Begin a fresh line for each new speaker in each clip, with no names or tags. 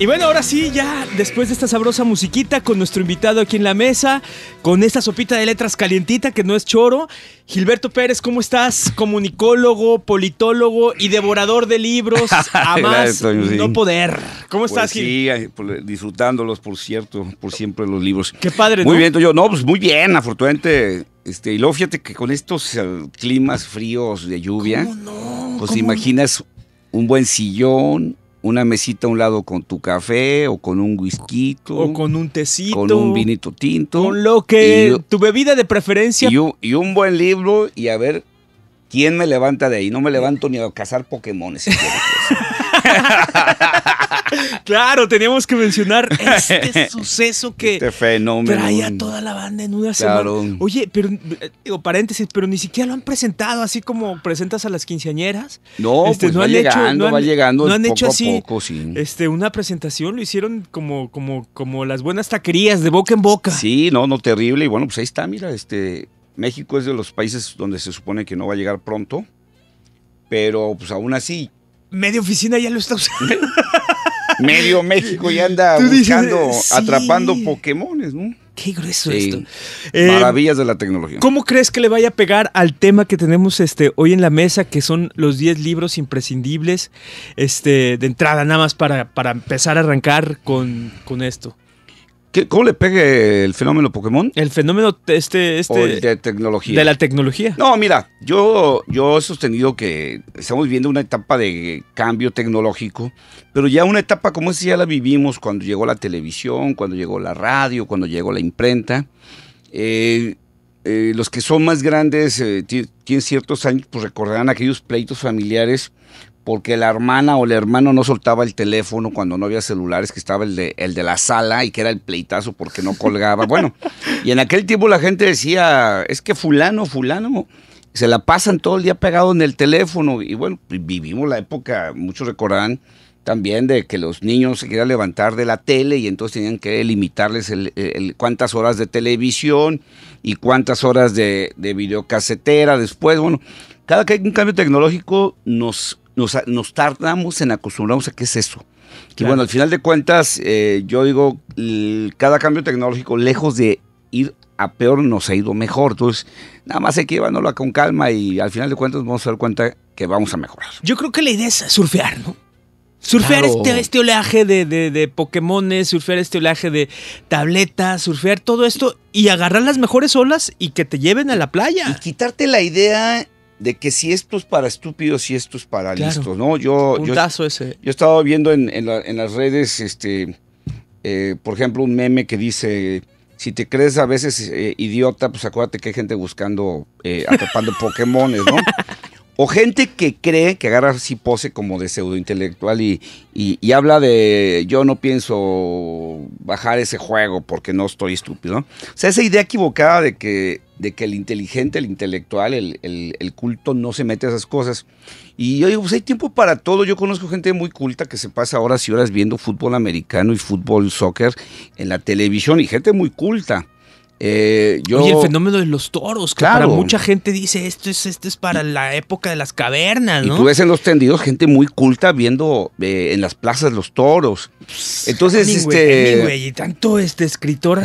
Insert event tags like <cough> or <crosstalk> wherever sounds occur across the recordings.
Y bueno, ahora sí, ya después de esta sabrosa musiquita con nuestro invitado aquí en la mesa, con esta sopita de letras calientita que no es choro, Gilberto Pérez, ¿cómo estás? Comunicólogo, politólogo y
devorador de libros, <laughs> a más no poder. ¿Cómo pues estás, Gil? Sí, pues, disfrutándolos, por cierto, por siempre los libros. Qué padre, Muy bien, yo, no, pues muy bien, afortunadamente. Este, y luego fíjate que con estos eh, climas fríos de lluvia, no? pues imaginas un buen sillón, una mesita a un lado con tu café o con un whisky. O con un tecito. Con un vinito tinto. Con lo que tu bebida de preferencia. Y un, buen libro y a ver quién me levanta de ahí. No me levanto ni a cazar Pokémones. <laughs> <laughs> claro, teníamos que mencionar este <laughs> suceso
que este traía toda la banda en una semana. Oye, pero digo, paréntesis, pero ni siquiera lo han presentado así como presentas a las quinceañeras.
No, este, pues no han llegando, hecho, no va llegando no han hecho así,
Este, una presentación lo hicieron como, como, como las buenas taquerías
de boca en boca. Sí, no, no, terrible. Y bueno, pues ahí está, mira, este, México es de los países donde se supone que no va a llegar pronto pero pues aún así
medio oficina ya lo está usando. <laughs>
Medio México ya
anda buscando, atrapando
Pokémones, Qué grueso esto. Eh, Maravillas de la tecnología. ¿Cómo
crees que le vaya a pegar al tema que tenemos este, hoy en la mesa, que son los 10 libros imprescindibles este, de entrada, nada más para, para empezar a arrancar con, con esto?
¿Cómo le pegue el fenómeno Pokémon? El fenómeno este, este de tecnología. De la tecnología. No, mira, yo, yo he sostenido que estamos viviendo una etapa de cambio tecnológico, pero ya una etapa como esa ya la vivimos cuando llegó la televisión, cuando llegó la radio, cuando llegó la imprenta. Eh, eh, los que son más grandes, eh, tienen ciertos años, pues recordarán aquellos pleitos familiares porque la hermana o el hermano no soltaba el teléfono cuando no había celulares, que estaba el de, el de la sala y que era el pleitazo porque no colgaba. <laughs> bueno, y en aquel tiempo la gente decía, es que fulano, fulano, se la pasan todo el día pegado en el teléfono. Y bueno, pues, vivimos la época, muchos recordarán, también de que los niños se querían levantar de la tele y entonces tenían que limitarles cuántas horas de televisión y cuántas horas de, de videocasetera después. Bueno, cada que hay un cambio tecnológico nos nos, tardamos en acostumbrarnos a qué es eso. Y bueno, al final de cuentas, eh, yo digo, cada cambio tecnológico, lejos de ir a peor, nos ha ido mejor. Entonces, nada más hay que llevárnosla con calma y al final de cuentas vamos a dar cuenta que vamos a mejorar. Yo creo
que la idea es surfear, ¿no?
Surfear este, este,
oleaje de, de, de, surfear este oleaje de tabletas, surfear todo esto y agarrar las mejores olas y que te lleven
a la playa. Y quitarte la idea de que si esto es para estúpidos y esto es para listos, ¿no? Yo, yo, ese. yo estaba viendo en, las redes, este, eh, por ejemplo, un meme que dice, si te crees a veces eh, idiota, pues acuérdate que hay gente buscando, eh, atrapando <laughs> Pokémones, ¿no? O gente que cree, que agarra así pose como de pseudointelectual y, y, y habla de yo no pienso bajar ese juego porque no estoy estúpido. O sea, esa idea equivocada de que de que el inteligente, el intelectual, el, culto no se mete a esas cosas. Y yo digo, pues hay tiempo para todo. Yo conozco gente muy culta que se pasa horas y horas viendo fútbol americano y fútbol soccer en la televisión y gente muy culta. Eh, el fenómeno de los toros,
que claro. mucha gente dice esto es, esto es para la época de las cavernas, ¿no? Y tú ves en
los tendidos gente muy culta viendo eh, en las plazas los toros. Entonces, este. y
tanto este escritor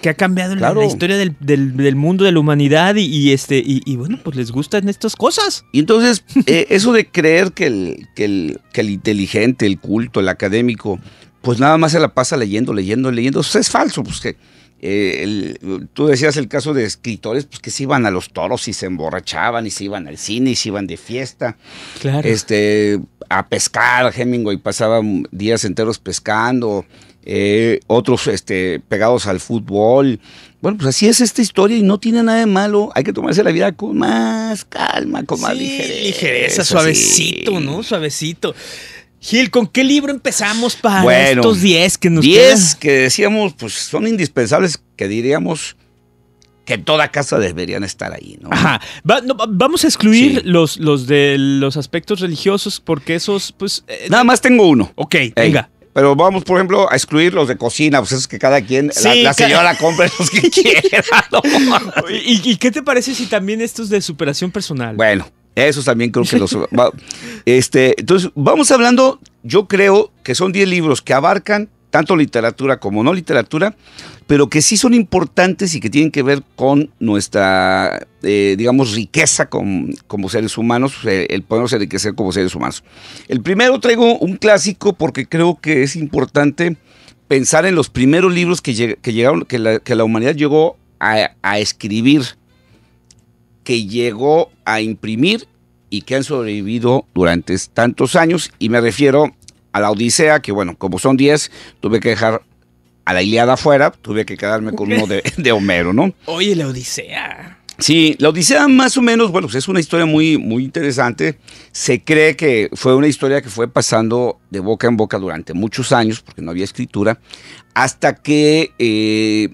que ha cambiado la,
historia del, mundo, de la humanidad, y, este, y, bueno, pues les gustan estas cosas. Y entonces, eh, <laughs> eso de creer que el, que el, que el inteligente, el culto, el académico, pues nada más se la pasa leyendo, leyendo, leyendo, eso es falso, pues que eh, tú decías el caso de escritores pues, que se iban a los toros y se emborrachaban y se iban al cine y se iban de fiesta. Claro. Este, a pescar, Hemingway pasaba días enteros pescando, eh, otros este, pegados al fútbol. Bueno, pues así es esta historia y no tiene nada de malo. Hay que tomarse la vida con más calma, con más ligereza. suavecito,
¿no? Suavecito. Gil, ¿con qué libro empezamos para estos 10
que nos 10 que decíamos, pues son indispensables, que diríamos que en toda casa deberían estar ahí,
¿no? Ajá. vamos a excluir los, de los aspectos religiosos porque esos, pues... Eh, eh, Nada más
tengo uno. Ok, venga pero vamos, por ejemplo, a excluir los de cocina, pues es que cada quien, la, señora compre los que <laughs>
quiera. <laughs> ¿Y, ¿Y, qué te
parece si también estos de superación personal? Bueno, eso también creo que los... este, entonces, vamos hablando, yo creo que son 10 libros que abarcan tanto literatura como no literatura, pero que sí son importantes y que tienen que ver con nuestra, eh, digamos, riqueza como, seres humanos, eh, el, podernos enriquecer como seres humanos. El primero traigo un clásico porque creo que es importante pensar en los primeros libros que, que llegaron, que la, que la, humanidad llegó a, a escribir que llegó a imprimir y que han sobrevivido durante tantos años. Y me refiero a la Odisea, que bueno, como son 10, tuve que dejar a la Iliada afuera, tuve que quedarme con uno <laughs> de, Homero, ¿no?
Oye, la Odisea.
Sí, la Odisea más o menos, bueno, pues es una historia muy, muy interesante. Se cree que fue una historia que fue pasando de boca en boca durante muchos años, porque no había escritura, hasta que eh,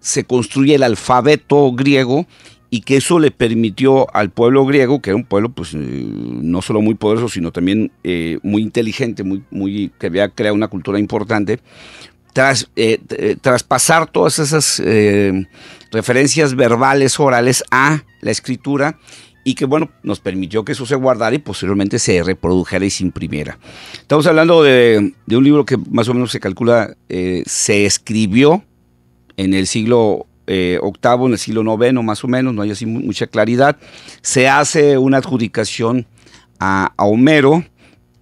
se construye el alfabeto griego y que eso le permitió al pueblo griego, que era un pueblo pues, eh, no solo muy poderoso, sino también eh, muy inteligente, muy, muy, que había creado una cultura importante, tras, eh, traspasar todas esas referencias verbales, orales a la escritura y que bueno, nos permitió que eso se guardara y posteriormente se reprodujera y se imprimiera. Estamos hablando de, de un libro que más o menos se calcula, se escribió en el siglo eh, octavo, en el siglo noveno más o menos, no hay así mucha claridad. Se hace una adjudicación a, Homero,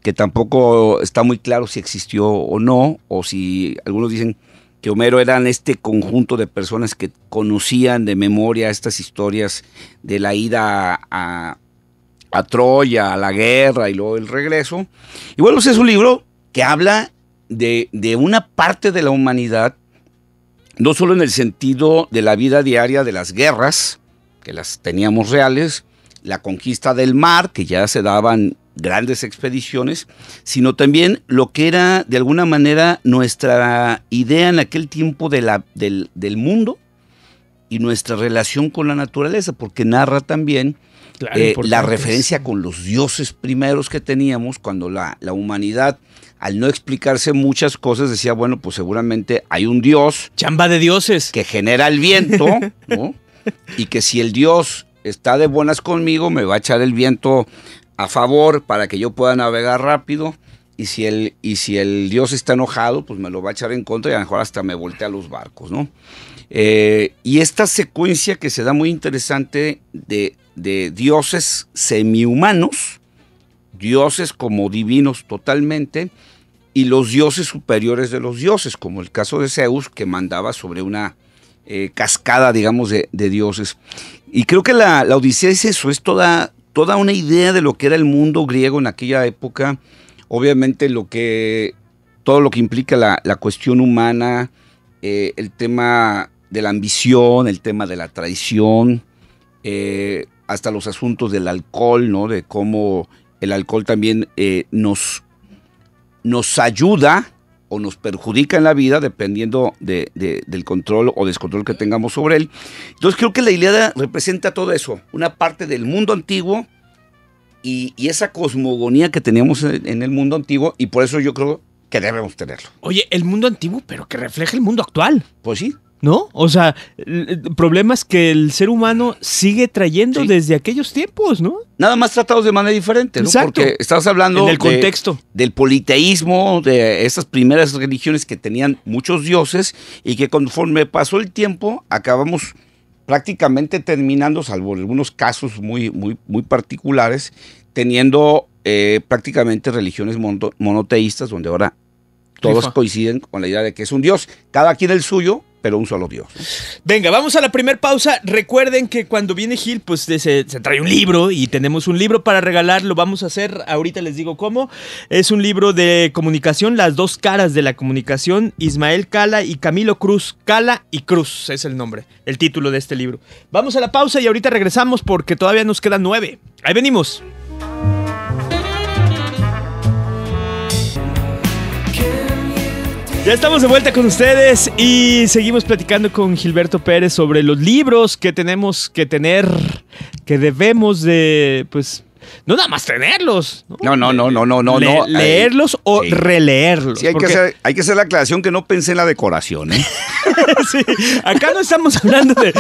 que tampoco está muy claro si existió o no, o si algunos dicen que Homero eran este conjunto de personas que conocían de memoria estas historias de la ida a, Troya, a la guerra y luego el regreso. Y bueno, ese pues es un libro que habla de, de, una parte de la humanidad no solo en el sentido de la vida diaria de las guerras, que las teníamos reales, la conquista del mar, que ya se daban grandes expediciones, sino también lo que era de alguna manera nuestra idea en aquel tiempo de la, del, mundo y nuestra relación con la naturaleza, porque narra también
eh, la referencia
con los dioses primeros que teníamos cuando la, la humanidad al no explicarse muchas cosas, decía, bueno, pues seguramente hay un dios. Chamba de dioses. Que genera el viento, ¿no? Y que si el dios está de buenas conmigo, me va a echar el viento a favor para que yo pueda navegar rápido. Y si, el, y si el dios está enojado, pues me lo va a echar en contra y a lo mejor hasta me voltea los barcos, ¿no? Eh, y esta secuencia que se da muy interesante de, de dioses humanos dioses como divinos totalmente, y los dioses superiores de los dioses, como el caso de Zeus, que mandaba sobre una eh, cascada, digamos, de, dioses. Y creo que la, la, Odisea es eso, es toda, toda una idea de lo que era el mundo griego en aquella época, obviamente lo que, todo lo que implica la, cuestión humana, eh, el tema de la ambición, el tema de la traición, eh, hasta los asuntos del alcohol, ¿no? De cómo el alcohol también nos nos ayuda o nos perjudica en la vida dependiendo de, del control o descontrol que tengamos sobre él. Entonces creo que la Ilíada representa todo eso, una parte del mundo antiguo y, esa cosmogonía que teníamos en, el mundo antiguo y por eso yo creo que debemos tenerlo.
Oye, el mundo antiguo, pero que refleja el mundo actual. Pues sí, ¿No? O sea, problemas que el ser humano sigue trayendo desde aquellos tiempos, ¿no? Nada
más tratados de manera diferente, ¿no? Exacto. Porque estás hablando del contexto. del politeísmo, de esas primeras religiones que tenían muchos dioses y que conforme pasó el tiempo acabamos prácticamente terminando, salvo algunos casos muy, muy, muy particulares, teniendo eh, prácticamente religiones monoteístas donde ahora todos coinciden con la idea de que es un dios, cada quien el suyo, pero uso solo Dios. Venga, vamos a la primera pausa. Recuerden que cuando viene
Gil, pues se, se, trae un libro y tenemos un libro para regalar. Lo vamos a hacer, ahorita les digo cómo. Es un libro de comunicación, las dos caras de la comunicación. Ismael Cala y Camilo Cruz. Cala y Cruz es el nombre, el título de este libro. Vamos a la pausa y ahorita regresamos porque todavía nos quedan nueve. Ahí venimos. Ya estamos de vuelta con ustedes y seguimos platicando con Gilberto Pérez sobre los libros que tenemos que tener, que debemos de pues
no nada más tenerlos. No, no, no, no, no, no. leerlos o releerlos. Sí, hay, que hacer, la aclaración que no pensé en la decoración. ¿eh?
<laughs> sí, acá no estamos hablando de,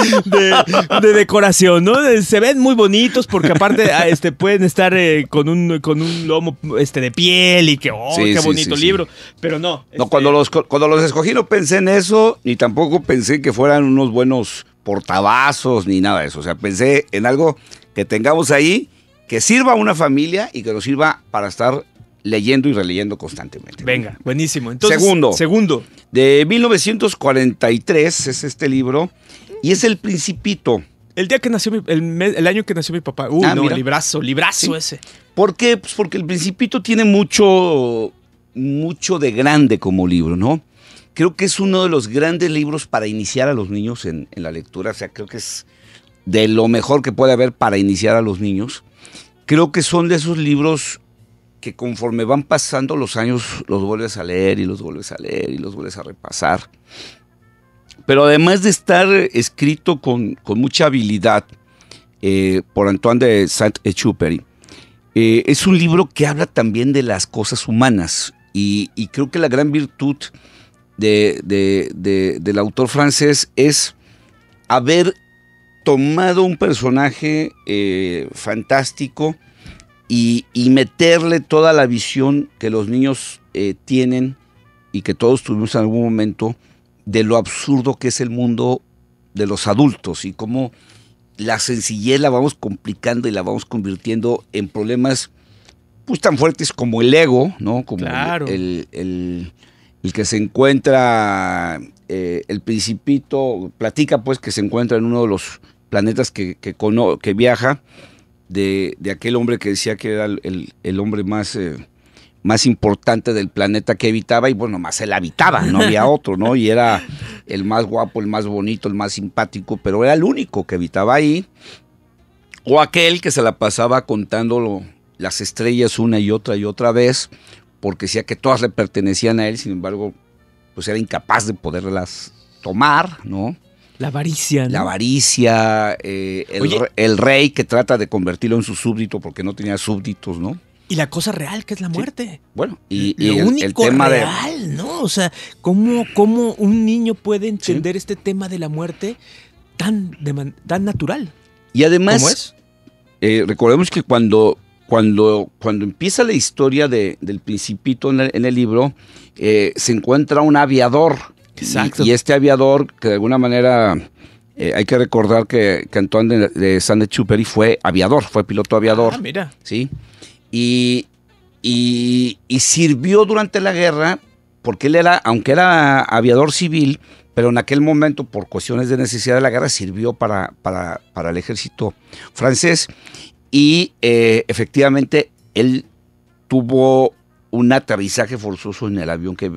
decoración, ¿no? se ven muy bonitos porque aparte ah, este, pueden estar eh, con, un, lomo este, de piel y que, oh, qué bonito libro. Pero no. No,
este cuando, los, cuando los escogí no pensé en eso ni tampoco pensé que fueran unos buenos portabazos ni nada de eso. O sea, pensé en algo que tengamos ahí que sirva a una familia y que nos sirva para estar leyendo y releyendo constantemente.
Venga, buenísimo. segundo.
Segundo. De 1943 es este libro y es El Principito. El día que nació el, año que nació mi papá. Uh, librazo, librazo ese. ¿Por qué? Pues porque El Principito tiene mucho, mucho de grande como libro, ¿no? Creo que es uno de los grandes libros para iniciar a los niños en, en la lectura. O sea, creo que es de lo mejor que puede haber para iniciar a los niños creo que son de esos libros que conforme van pasando los años los vuelves a leer y los vuelves a leer y los vuelves a repasar. Pero además de estar escrito con, mucha habilidad eh, por Antoine de Saint-Exupéry, eh, es un libro que habla también de las cosas humanas y, creo que la gran virtud del autor francés es haber tomado un personaje eh, fantástico y, meterle toda la visión que los niños eh, tienen y que todos tuvimos en algún momento de lo absurdo que es el mundo de los adultos y cómo la sencillez la vamos complicando y la vamos convirtiendo en problemas pues tan fuertes como el ego, ¿no? Como el, que se encuentra, eh, el principito, platica pues que se encuentra en uno de los planetas que, que, viaja, de, aquel hombre que decía que era el, hombre más, eh, más importante del planeta que habitaba, y bueno, más él habitaba, no había <laughs> otro, ¿no? Y era el más guapo, el más bonito, el más simpático, pero era el único que habitaba ahí, o aquel que se la pasaba contándolo las estrellas una y otra y otra vez, porque decía que todas le pertenecían a él, sin embargo, pues era incapaz de poderlas tomar, ¿no? La avaricia. La avaricia, eh, el, rey que trata de convertirlo en su súbdito porque no tenía súbditos, ¿no?
Y la cosa real que es la muerte.
Bueno, y, el, único real,
¿no? O sea, ¿cómo, un niño puede entender este tema de la muerte tan, tan natural?
Y además, eh, recordemos que cuando cuando, cuando empieza la historia del principito en el, libro, eh, se encuentra un aviador y, este aviador que de alguna manera... Eh, hay que recordar que, Antoine de, de Saint-Exupéry fue aviador, fue piloto aviador. Ah, mira. Sí. Y, sirvió durante la guerra, porque él era, aunque era aviador civil, pero en aquel momento, por cuestiones de necesidad de la guerra, sirvió para, para, el ejército francés. Y eh, efectivamente, él tuvo un aterrizaje forzoso en el avión que,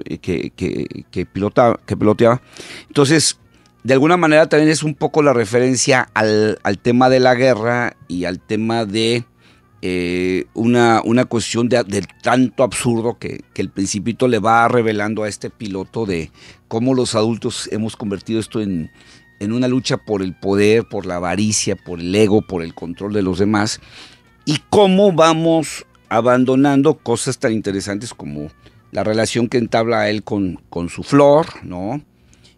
pilota, que piloteaba. Entonces, de alguna manera también es un poco la referencia al, tema de la guerra y al tema de eh, una, una, cuestión de, tanto absurdo que, el principito le va revelando a este piloto de cómo los adultos hemos convertido esto en, en una lucha por el poder, por la avaricia, por el ego, por el control de los demás y cómo vamos abandonando cosas tan interesantes como la relación que entabla él con, con su flor, ¿no?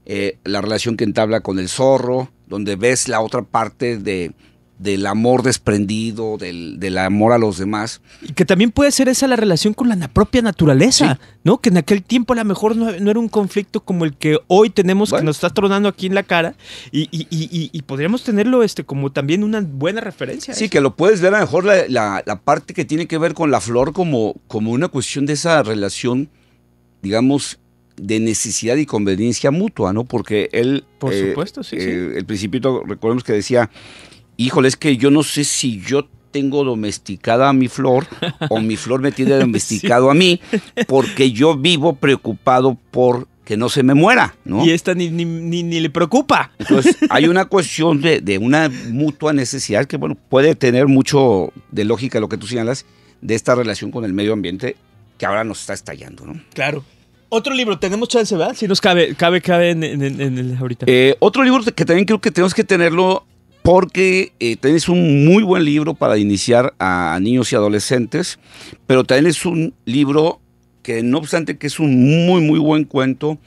Eh, la relación que entabla con el zorro, donde ves la otra parte de, del amor desprendido, del, amor a los demás. Y que también puede ser esa la relación con la propia naturaleza, ¿no? Que en aquel tiempo a lo mejor no, era un conflicto como el que hoy
tenemos, que nos está tronando aquí en la cara, y, podríamos tenerlo este, como también una buena referencia. Sí, ¿eh? que
lo puedes ver a lo mejor la, parte que tiene que ver con la flor como, como una cuestión de esa relación, digamos, de necesidad y conveniencia mutua, ¿no? Porque él... Por eh, supuesto, sí. Eh, el principito, recordemos que decía híjole, es que yo no sé si yo tengo domesticada a mi flor o mi flor me tiene <laughs> domesticado a mí, porque yo vivo preocupado por que no se me muera, ¿no? Y esta ni, ni, ni, le preocupa. Entonces, <laughs> hay una cuestión de, de, una mutua necesidad que, bueno, puede tener mucho de lógica lo que tú señalas de esta relación con el medio ambiente que ahora nos está estallando, ¿no?
Claro. Otro libro, tenemos chance, ¿verdad? Si nos cabe, cabe, cabe en, en, el ahorita.
Eh, otro libro que también creo que tenemos que tenerlo porque eh, tenés un muy buen libro para iniciar a niños y adolescentes, pero también es un libro que no obstante que es un muy muy buen cuento,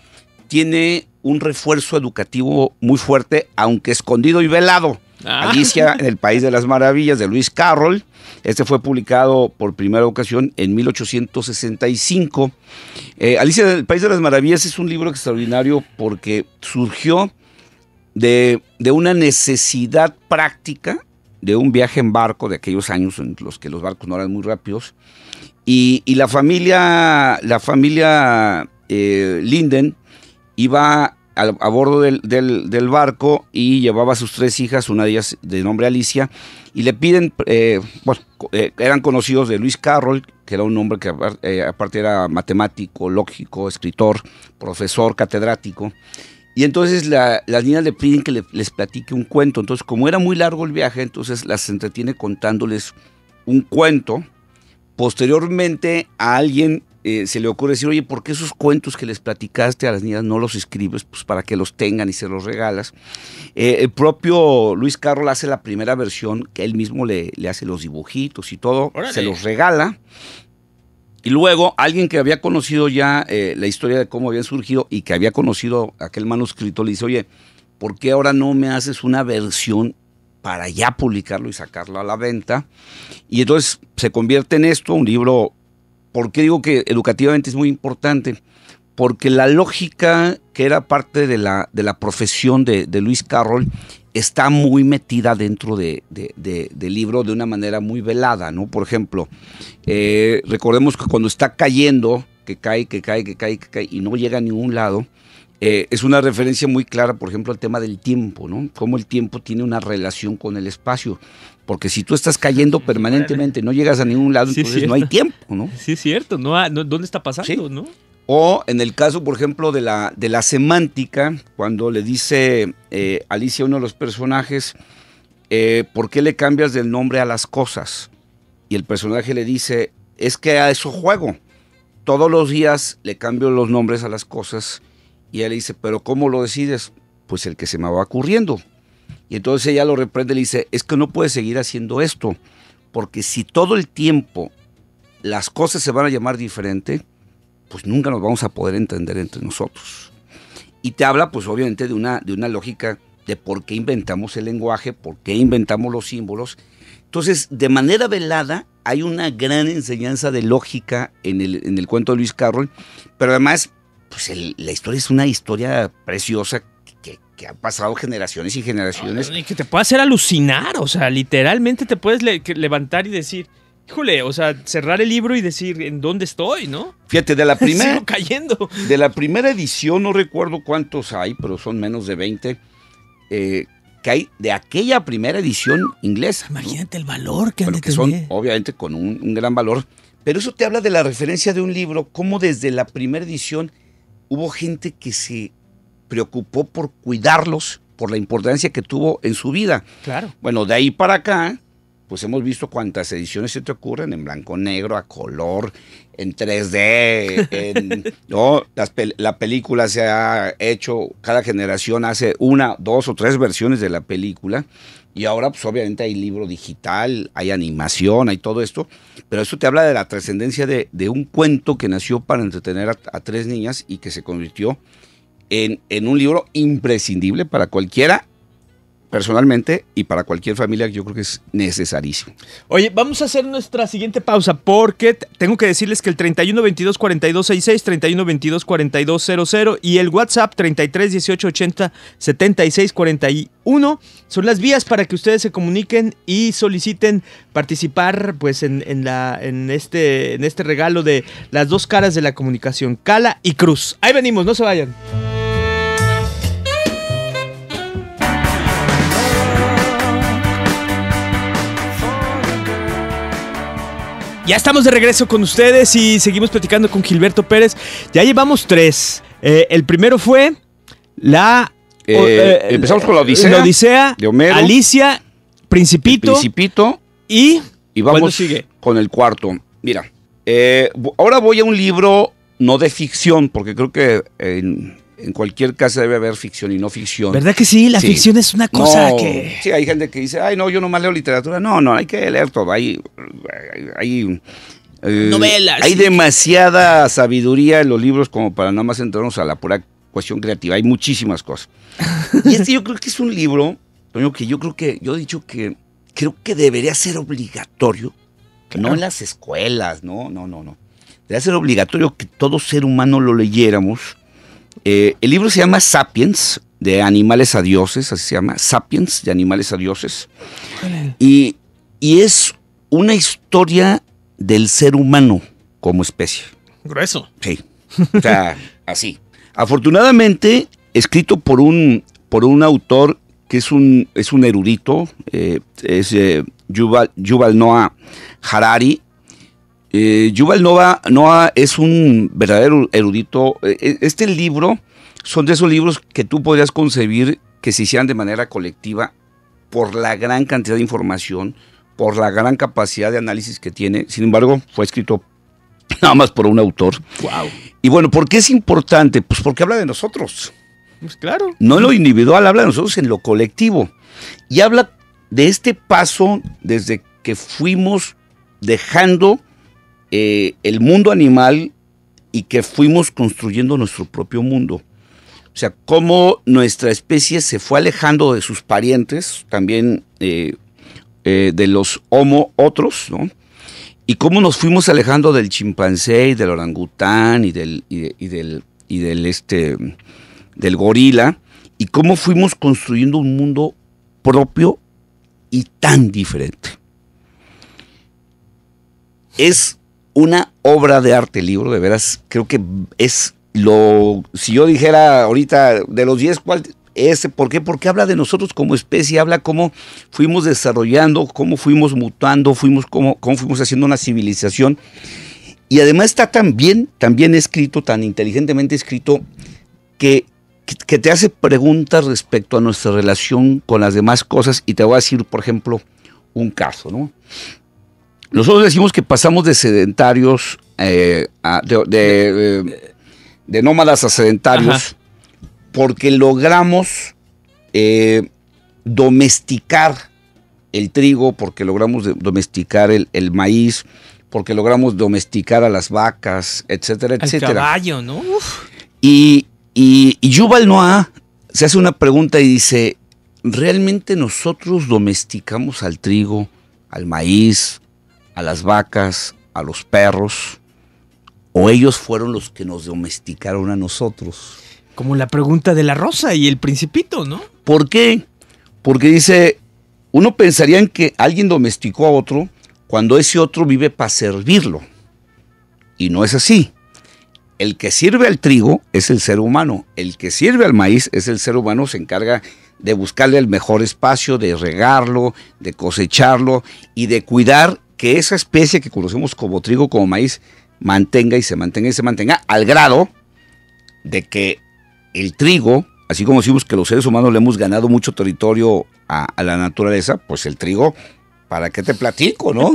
tiene un refuerzo educativo muy fuerte, aunque escondido y velado. Ah. Alicia <laughs> en el País de las Maravillas de Luis Carroll. Este fue publicado por primera ocasión en 1865. Eh, Alicia en el País de las Maravillas es un libro extraordinario porque surgió de, una necesidad práctica de un viaje en barco de aquellos años en los que los barcos no eran muy rápidos. Y, la familia, la familia eh, Linden iba a, bordo del, barco y llevaba a sus tres hijas, una de ellas de nombre Alicia, y le piden, eh, eh, eran conocidos de Luis Carroll, que era un hombre que aparte era matemático, lógico, escritor, profesor, catedrático. Y entonces las niñas le piden que les platique un cuento. Entonces, como era muy largo el viaje, entonces las entretiene contándoles un cuento. Posteriormente a alguien eh, se le ocurre decir, oye, ¿por qué esos cuentos que les platicaste a las niñas no los escribes? Pues para que los tengan y se los regalas. Eh, el propio Luis Carlos hace la primera versión, que él mismo le, hace los dibujitos y todo, se los regala. Y luego alguien que había conocido ya eh, la historia de cómo habían surgido y que había conocido aquel manuscrito le dice, oye, ¿por qué ahora no me haces una versión para ya publicarlo y sacarlo a la venta? Y entonces se convierte en esto, un libro, ¿por qué digo que educativamente es muy importante? Porque la lógica que era parte de la, de la profesión de, de Luis Carroll está muy metida dentro del de, libro de una manera muy velada, ¿no? Por ejemplo, eh, recordemos que cuando está cayendo, que cae, que cae, que cae, que cae, y no llega a ningún lado, eh, es una referencia muy clara, por ejemplo, al tema del tiempo, ¿no? Cómo el tiempo tiene una relación con el espacio. Porque si tú estás cayendo <laughs> permanentemente, no llegas a ningún lado, entonces no hay tiempo, ¿no? Sí, es cierto.
No, ¿Dónde está pasando, no?
O en el caso, por ejemplo, de la, de la semántica, cuando le dice eh, Alicia a uno de los personajes, eh, ¿por qué le cambias del nombre a las cosas? Y el personaje le dice, es que a eso juego. Todos los días le cambio los nombres a las cosas. Y ella le dice, ¿pero cómo lo decides? Pues el que se me va ocurriendo. Y entonces ella lo reprende y le dice, es que no puedes seguir haciendo esto. Porque si todo el tiempo las cosas se van a llamar diferente, pues nunca nos vamos a poder entender entre nosotros. Y te habla, pues obviamente, de una, de una lógica de por qué inventamos el lenguaje, por qué inventamos los símbolos. Entonces, de manera velada, hay una gran enseñanza de lógica en el, cuento de Luis Carroll, pero además, pues la historia es una historia preciosa que, ha pasado generaciones y generaciones.
y que te puede hacer alucinar, o sea,
literalmente te
puedes levantar y decir, híjole, o sea, cerrar el libro y decir en dónde estoy, ¿no?
Fíjate, de la <laughs> primera. cayendo. De la primera edición, no recuerdo cuántos hay, pero son menos de 20. Eh, que hay de aquella primera edición inglesa. Imagínate el valor que han son, obviamente, con un, un, gran valor. Pero eso te habla de la referencia de un libro, cómo desde la primera edición hubo gente que se preocupó por cuidarlos, por la importancia que tuvo en su vida. Claro. Bueno, de ahí para acá, pues hemos visto cuántas ediciones se te ocurren en blanco negro, a color, en 3D, <laughs> ¿no? la película se ha hecho, cada generación hace una, dos o tres versiones de la película. Y ahora, pues obviamente hay libro digital, hay animación, hay todo esto. Pero esto te habla de la trascendencia de, un cuento que nació para entretener a, tres niñas y que se convirtió en un libro imprescindible para cualquiera personalmente y para cualquier familia yo creo que es necesarísimo. Oye, vamos a hacer nuestra siguiente pausa porque tengo que decirles que el
31 22 42 66, 31 22 42 00 y el WhatsApp 33 18 80 76 41 son las vías para que ustedes se comuniquen y soliciten participar pues en, la, en, este, en este regalo de las dos caras de la comunicación, Cala y Cruz. Ahí venimos, no se vayan. Ya estamos de regreso con ustedes y seguimos platicando con Gilberto Pérez. Ya llevamos tres. Eh, el primero fue
la... Eh, eh, empezamos con la Odisea. La Odisea, de Homero, Alicia, Principito. Principito. Y... Y vamos con el cuarto. Mira, ahora voy a un libro no de ficción, porque creo que en cualquier caso debe haber ficción y no ficción. ¿Verdad que sí? La ficción es una cosa que... Sí, hay gente que dice, ay, no, yo nomás leo literatura. No, no, hay que leer todo. Hay... hay eh, Novelas. Hay demasiada sabiduría en los libros como para nada más entrarnos a la pura cuestión creativa. Hay muchísimas cosas. <laughs> y este yo creo que es un libro, Toño, que yo creo que, yo he dicho que creo que debería ser obligatorio. No en las escuelas, no, no, no, no. Debería ser obligatorio que todo ser humano lo leyéramos eh, el libro se llama Sapiens, de animales a dioses, así se llama, Sapiens, de animales a dioses. Y, es una historia del ser humano como especie. Grueso. Sí. O sea, <laughs> así. Afortunadamente, escrito por un, por un autor que es un, es un erudito, eh, es eh, Yuval, Noah Harari, eh, Yuval Noah, es un verdadero erudito. Eh, eh, este libro son de esos libros que tú podrías concebir que se hicieran de manera colectiva por la gran cantidad de información, por la gran capacidad de análisis que tiene. Sin embargo, fue escrito <laughs> nada más por un autor. Wow. Y bueno, ¿por qué es importante? Pues porque habla de nosotros. Pues claro. No en lo individual, habla de nosotros en lo colectivo. Y habla de este paso desde que fuimos dejando eh, el mundo animal y que fuimos construyendo nuestro propio mundo. O sea, cómo nuestra especie se fue alejando de sus parientes, también eh, eh, de los homo otros, ¿no? Y cómo nos fuimos alejando del chimpancé y del orangután y del, del, y del, este, del gorila, y cómo fuimos construyendo un mundo propio y tan diferente. Es una obra de arte libro, de veras, creo que es lo, si yo dijera ahorita de los 10, ¿cuál? Ese, ¿Por qué? Porque habla de nosotros como especie, habla cómo fuimos desarrollando, cómo fuimos mutando, fuimos cómo, fuimos haciendo una civilización. Y además está tan bien, tan bien escrito, tan inteligentemente escrito, que, que te hace preguntas respecto a nuestra relación con las demás cosas. Y te voy a decir, por ejemplo, un caso, ¿no? Nosotros decimos que pasamos de sedentarios, eh, a, eh, de, nómadas a sedentarios, porque logramos eh, domesticar el trigo, porque logramos domesticar el, maíz, porque logramos domesticar a las vacas, etcétera, etcétera. caballo, ¿no? Y, y Yuval Noah se hace una pregunta y dice, ¿realmente nosotros domesticamos al trigo, al maíz, a las vacas, a los perros, o ellos fueron los que nos domesticaron a nosotros.
Como la pregunta de la rosa
y el principito, ¿no? ¿Por qué? Porque dice, uno pensaría en que alguien domesticó a otro cuando ese otro vive para servirlo. Y no es así. El que sirve al trigo es el ser humano. El que sirve al maíz es el ser humano, se encarga de buscarle el mejor espacio, de regarlo, de cosecharlo y de cuidar que esa especie que conocemos como trigo, como maíz, mantenga y se mantenga y se mantenga al grado de que el trigo, así como decimos que los seres humanos le hemos ganado mucho territorio a, la naturaleza, pues el trigo, ¿para qué te platico, no?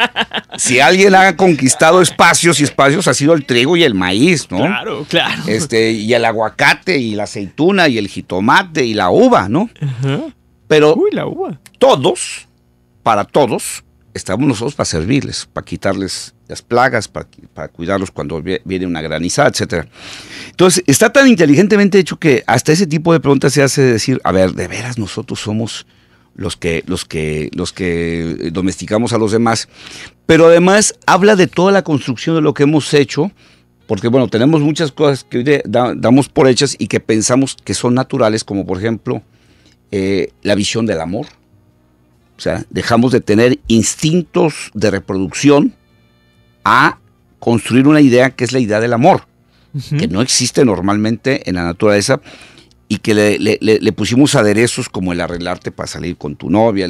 <laughs> si alguien ha conquistado espacios y espacios ha sido el trigo y el maíz, ¿no? Claro,
claro. Este,
y el aguacate y la aceituna y el jitomate y la uva, ¿no? Pero Uy, la uva. todos, para todos, estamos nosotros para servirles, para quitarles las plagas, para, cuidarlos cuando viene una granizada, etc. Entonces, está tan inteligentemente hecho que hasta ese tipo de preguntas se hace decir, a ver, de veras nosotros somos los que, los que, los que eh, domesticamos a los demás, pero además habla de toda la construcción de lo que hemos hecho, porque bueno, tenemos muchas cosas que hoy damos por hechas y que pensamos que son naturales, como por ejemplo eh, la visión del amor o sea, dejamos de tener instintos de reproducción a construir una idea que es la idea del amor, que no existe normalmente en la naturaleza y que le, pusimos aderezos como el arreglarte para salir con tu novia,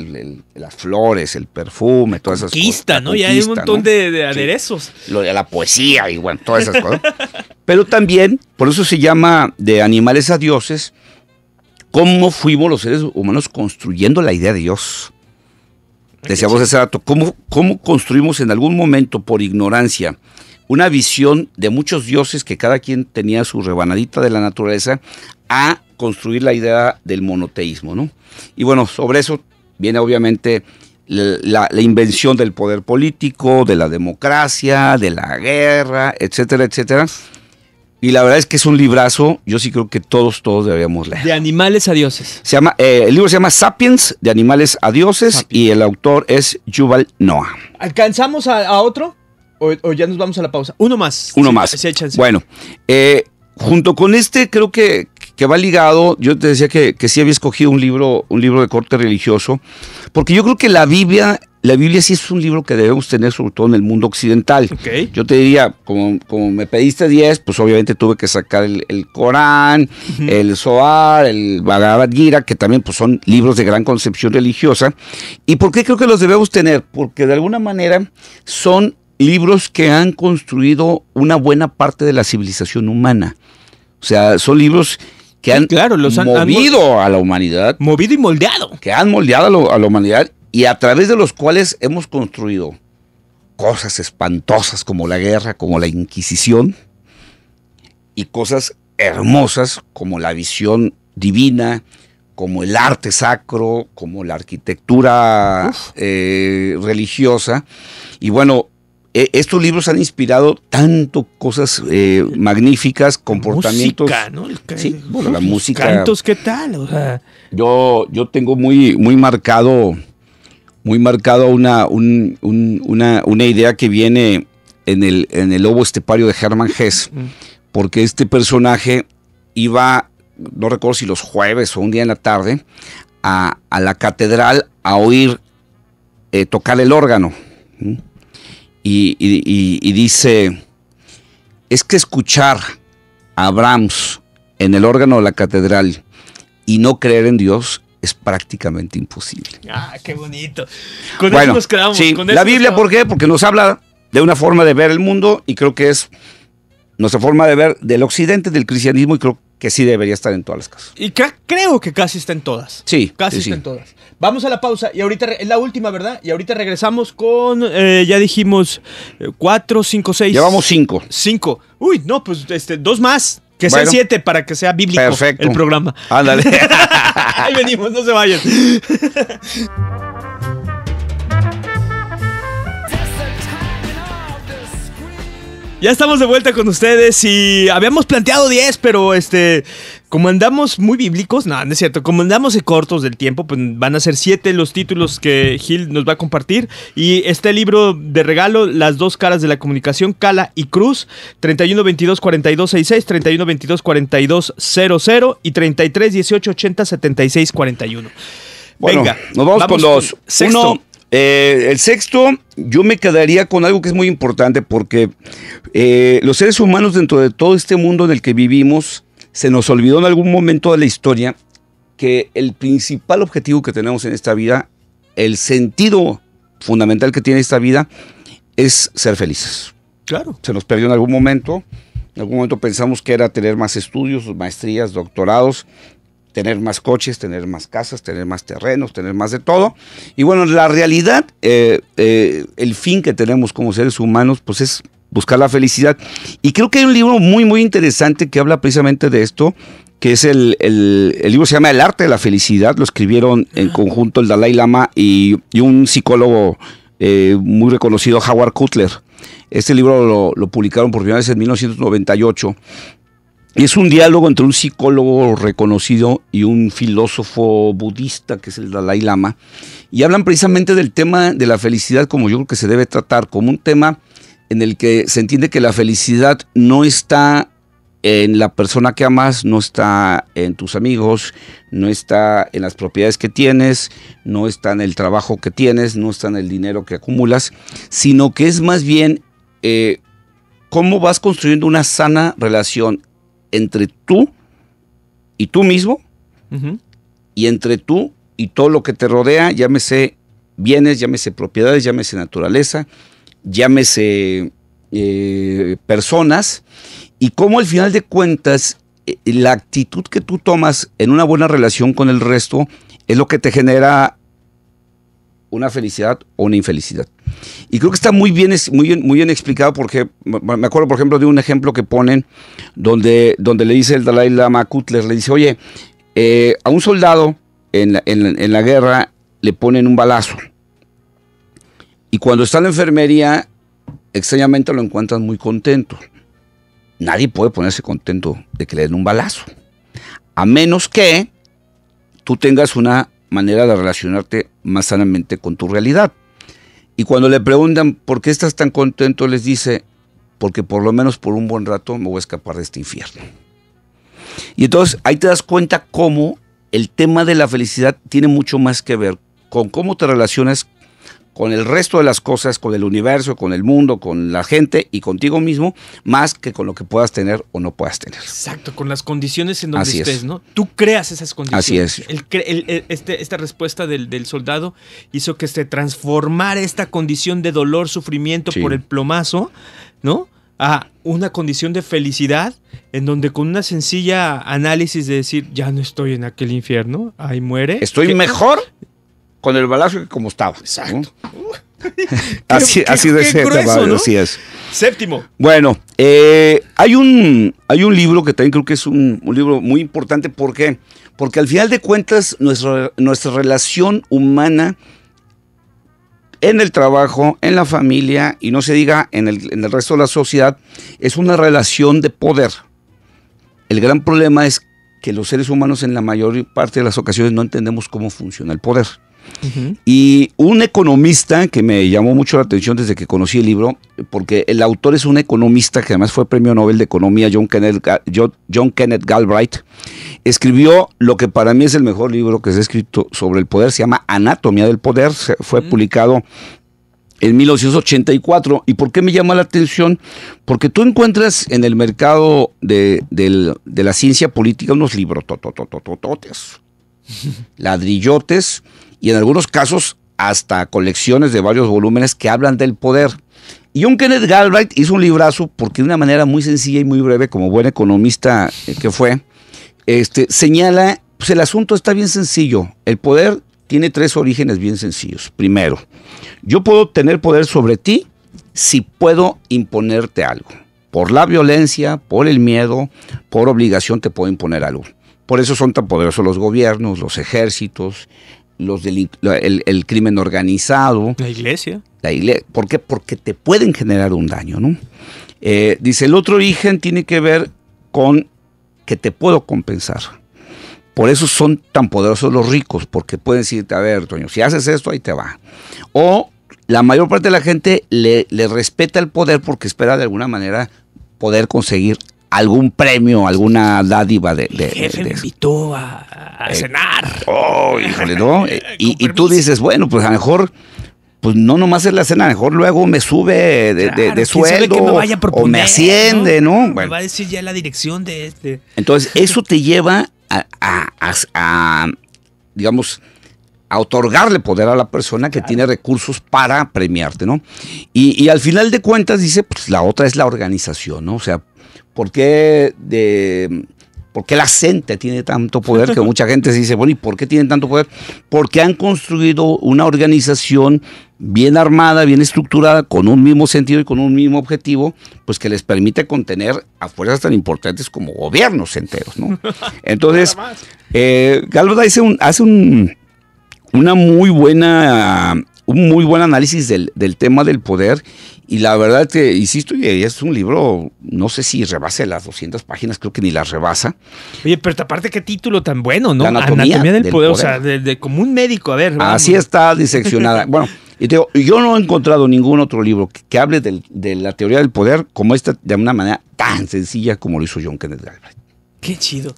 las flores, el perfume, todas esas cosas. ¿no? Conquista, ¿no? Ya hay un montón
de, aderezos.
la poesía igual todas esas cosas. <laughs> Pero también, por eso se llama de animales a dioses, cómo fuimos los seres humanos construyendo la idea de Dios. Decíamos hace rato, ¿cómo, ¿cómo construimos en algún momento por ignorancia una visión de muchos dioses que cada quien tenía su rebanadita de la naturaleza a construir la idea del monoteísmo? ¿no? Y bueno, sobre eso viene obviamente la, la, invención del poder político, de la democracia, de la guerra, etcétera, etcétera, y la verdad es que es un librazo. Yo sí creo que todos, todos deberíamos leer. De animales a dioses. Se llama, eh, el libro se llama Sapiens, de animales a dioses, y el autor es Yuval Noah.
¿Alcanzamos a, otro? O, ya nos vamos a la pausa?
Uno más. Uno más. bueno, eh, junto con este creo que, que va ligado, yo te decía que, que sí había escogido un libro, un libro de corte religioso, porque yo creo que la Biblia la Biblia sí es un libro que debemos tener, sobre todo en el mundo occidental. Yo te diría, como, me pediste 10, pues obviamente tuve que sacar el, Corán, el Zohar, el Bhagavad Gira, que también pues, son libros de gran concepción religiosa. ¿Y por qué creo que los debemos tener? Porque de alguna manera son libros que han construido una buena parte de la civilización humana. O sea, son libros que han, claro, los han movido a la humanidad. Movido y moldeado. Que han moldeado a la humanidad y a través de los cuales hemos construido cosas espantosas como la guerra, como la Inquisición, y cosas hermosas como la visión divina, como el arte sacro, como la arquitectura eh, religiosa. Y bueno, e, estos libros han inspirado tanto cosas eh, magníficas, comportamientos. Música, ¿no?
sí, bueno, la música. Cantos, ¿qué tal?
yo, yo tengo muy, muy marcado muy marcado una, una, una, idea que viene en el, en el lobo estepario de Hermann Hesse, mm. porque este personaje iba, no recuerdo si los jueves o un día en la tarde, a, la catedral a oír eh, tocar el órgano. Y, y dice, es que escuchar a Brahms en el órgano de la catedral y no creer en Dios es prácticamente imposible.
Ah, qué bonito.
Con eso nos quedamos. con la Biblia, ¿por qué? Porque nos habla de una forma de ver el mundo y creo que es nuestra forma de ver del occidente, del cristianismo y creo que sí debería estar en todas las casas.
Y creo que casi está en todas. Sí. Casi está en todas. Vamos a la pausa y ahorita es la última, ¿verdad? Y ahorita regresamos con, eh, ya dijimos, eh, cuatro, cinco, seis. Llevamos cinco. Cinco. Uy, no, pues este, dos más. Que sea siete para que sea bíblico el programa. Ándale. <laughs> Ahí venimos, no se vayan. Ya estamos de vuelta con ustedes y habíamos planteado 10, pero este como andamos muy bíblicos, no, no es cierto, como andamos cortos del tiempo, pues van a ser siete los títulos que Gil nos va a compartir. Y este libro de regalo, Las dos caras de la comunicación, Cala y Cruz, 31 22 42 66, 31 22 42 y 33 18 80 76 41.
Venga, nos vamos, con los. Sexto. Eh, el sexto, yo me quedaría con algo que es muy importante porque eh, los seres humanos dentro de todo este mundo en el que vivimos, se nos olvidó en algún momento de la historia que el principal objetivo que tenemos en esta vida, el sentido fundamental que tiene esta vida, es ser felices. Claro. Se nos perdió en algún momento. En algún momento pensamos que era tener más estudios, maestrías, doctorados, tener más coches, tener más casas, tener más terrenos, tener más de todo. Y bueno, la realidad, eh, eh, el fin que tenemos como seres humanos, pues es buscar la felicidad. Y creo que hay un libro muy, muy interesante que habla precisamente de esto, que es el, el, libro se llama El arte de la felicidad, lo escribieron en ah. conjunto el Dalai Lama y, un psicólogo eh, muy reconocido, Howard Cutler. Este libro lo, publicaron por primera vez en 1998. Es un diálogo entre un psicólogo reconocido y un filósofo budista, que es el Dalai Lama, y hablan precisamente del tema de la felicidad, como yo creo que se debe tratar, como un tema en el que se entiende que la felicidad no está en la persona que amas, no está en tus amigos, no está en las propiedades que tienes, no está en el trabajo que tienes, no está en el dinero que acumulas, sino que es más bien eh, cómo vas construyendo una sana relación entre tú y tú mismo y entre tú y todo lo que te rodea, llámese bienes, llámese propiedades, llámese naturaleza, llámese eh, personas, y cómo al final de cuentas eh, la actitud que tú tomas en una buena relación con el resto es lo que te genera una felicidad o una infelicidad. Y creo que está muy bien, muy muy bien explicado porque me acuerdo, por ejemplo, de un ejemplo que ponen donde, donde le dice el Dalai Lama Kutler, le dice, oye, eh, a un soldado en la guerra le ponen un balazo y cuando está en la enfermería, extrañamente lo encuentran muy contento. Nadie puede ponerse contento de que le den un balazo. A menos que tú tengas una manera de relacionarte más sanamente con tu realidad. Y cuando le preguntan por qué estás tan contento, les dice, porque por lo menos por un buen rato me voy a escapar de este infierno. Y entonces ahí te das cuenta cómo el tema de la felicidad tiene mucho más que ver con cómo te relacionas con el resto de las cosas, con el universo, con el mundo, con la gente y contigo mismo, más que con lo que puedas tener o no puedas tener.
Exacto, con las condiciones en donde estés, ¿no? Tú creas esas condiciones. Así es. Este, esta respuesta del, soldado hizo que se transformara esta condición de dolor, sufrimiento por el plomazo, ¿no? A una condición de felicidad en donde con una sencilla análisis de decir, ya no estoy en
aquel infierno, ahí muere. Estoy mejor con el balazo como estaba. Exacto.
<laughs> así, así de así es.
Séptimo. Bueno, eh, hay, un, hay un libro que también creo que es un, libro muy importante. ¿Por qué? Porque al final de cuentas, nuestra, nuestra relación humana en el trabajo, en la familia y no se diga en el, en el resto de la sociedad, es una relación de poder. El gran problema es que los seres humanos en la mayor parte de las ocasiones no entendemos cómo funciona el poder. Y un economista que me llamó mucho la atención desde que conocí el libro, porque el autor es un economista que además fue premio Nobel de Economía, John Kenneth, John Kenneth Galbraith, escribió lo que para mí es el mejor libro que se ha escrito sobre el poder, se llama Anatomía del Poder, fue publicado en 1984. ¿Y por qué me llama la atención? Porque tú encuentras en el mercado de, la ciencia política unos libros totototototes ladrillotes y en algunos casos hasta colecciones de varios volúmenes que hablan del poder. Y un Kenneth Galbraith hizo un librazo porque de una manera muy sencilla y muy breve, como buen economista eh, que fue, este, señala, pues el asunto está bien sencillo. El poder tiene tres orígenes bien sencillos. Primero, yo puedo tener poder sobre ti si puedo imponerte algo. Por la violencia, por el miedo, por obligación te puedo imponer algo. Por eso son tan poderosos los gobiernos, los ejércitos, los el, crimen organizado.
La iglesia.
La iglesia. ¿Por qué? Porque te pueden generar un daño, ¿no? Eh, dice, el otro origen tiene que ver con que te puedo compensar. Por eso son tan poderosos los ricos, porque pueden decirte, a ver, Toño, si haces esto, ahí te va. O la mayor parte de la gente le, le respeta el poder porque espera de alguna manera poder conseguir algún premio, alguna dádiva de... de,
invitó a,
eh, cenar. Oh, híjole, ¿no? <laughs> Eh, y, tú dices, bueno, pues a lo mejor pues no nomás es la cena, mejor luego me sube de, sueldo o me asciende, ¿no? Me va a
decir ya la dirección de este.
Entonces, <laughs> eso te lleva a, digamos, a otorgarle poder a la persona que tiene recursos para premiarte, ¿no? Y, y, al final de cuentas, dice, pues la otra es la organización, ¿no? O sea, ¿Por qué, de, la gente tiene tanto poder? Que <laughs> mucha gente se dice, bueno, ¿y por qué tienen tanto poder? Porque han construido una organización bien armada, bien estructurada, con un mismo sentido y con un mismo objetivo, pues que les permite contener a fuerzas tan importantes como gobiernos enteros, ¿no? <laughs> Entonces, eh, hace un, hace una muy buena, un muy buen análisis del, del tema del poder y la verdad que, insisto, es un libro, no sé si rebase las 200 páginas, creo que ni las rebasa. Oye, pero aparte qué título tan bueno, ¿no? La anatomía, del, poder, o sea,
de, como un médico, a ver. Así está diseccionada. bueno,
y digo, yo no he encontrado ningún otro libro que, hable de la teoría del poder como esta, de una manera tan sencilla como lo hizo John Kenneth Galbraith.
Qué chido.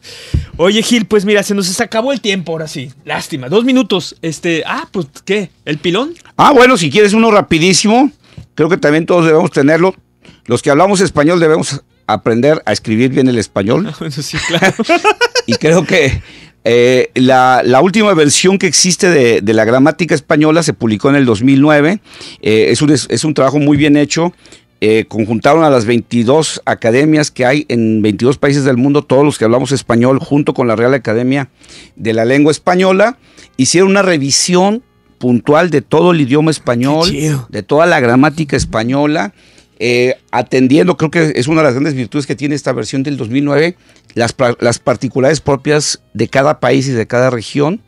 Oye, Gil, pues mira, se nos acabó el tiempo ahora sí. Lástima, dos minutos. Este, ah, pues, ¿qué? ¿El pilón?
Ah, bueno, si quieres uno rapidísimo. Creo que también todos debemos tenerlo. Los que hablamos español debemos aprender a escribir bien el español.
<laughs> sí, claro.
<laughs> y creo que eh, la, última versión que existe de, la gramática española se publicó en el 2009. Eh, es, un, trabajo muy bien hecho. Eh, conjuntaron a las 22 academias que hay en 22 países del mundo, todos los que hablamos español, junto con la Real Academia de la Lengua Española. Hicieron una revisión puntual de todo el idioma español, de toda la gramática española. Eh, atendiendo, creo que es una de las grandes virtudes que tiene esta versión del 2009, las, particulares particularidades propias de cada país y de cada región.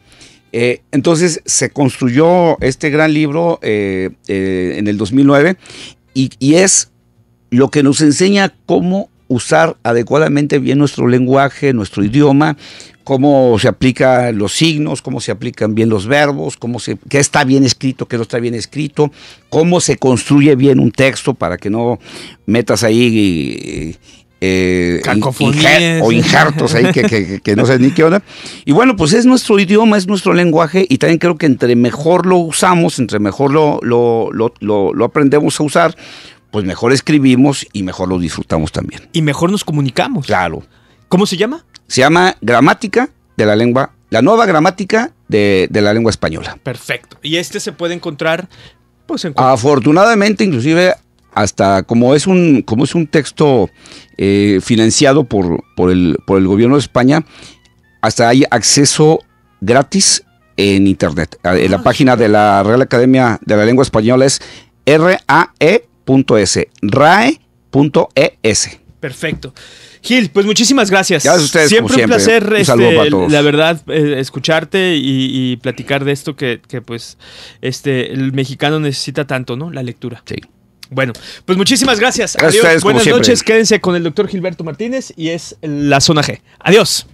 Eh, entonces se construyó este gran libro eh, en el 2009 y es lo que nos enseña cómo usar adecuadamente bien nuestro lenguaje, nuestro idioma, cómo se aplican los signos, cómo se aplican bien los verbos, cómo se, qué está bien escrito, qué no está bien escrito, cómo se construye bien un texto para que no metas ahí eh, eh o injertos ahí que, no sé ni qué onda. Y bueno, pues es nuestro idioma, es nuestro lenguaje y también creo que entre mejor lo usamos, entre mejor lo, lo, lo aprendemos a usar, pues mejor escribimos y mejor lo disfrutamos también. Y mejor nos comunicamos. Claro. ¿Cómo se llama? Se llama Gramática de la Lengua, la nueva gramática de, la lengua española.
Perfecto. Y este se puede encontrar,
pues Afortunadamente, inclusive hasta como es un, como es un texto eh, financiado por, por, el, por el gobierno de España, hasta hay acceso gratis en internet. Ah, la ah, página de la Real Academia de la Lengua Española es rae.es, rae.es.
Perfecto. Gil, pues muchísimas gracias. a ustedes. Siempre un placer, este, la verdad, eh, escucharte y, platicar de esto que, pues este el mexicano necesita tanto, ¿no? La lectura. Sí. Bueno, pues muchísimas gracias. Adiós. Buenas noches. Quédense con el doctor Gilberto Martínez y es la zona G. Adiós.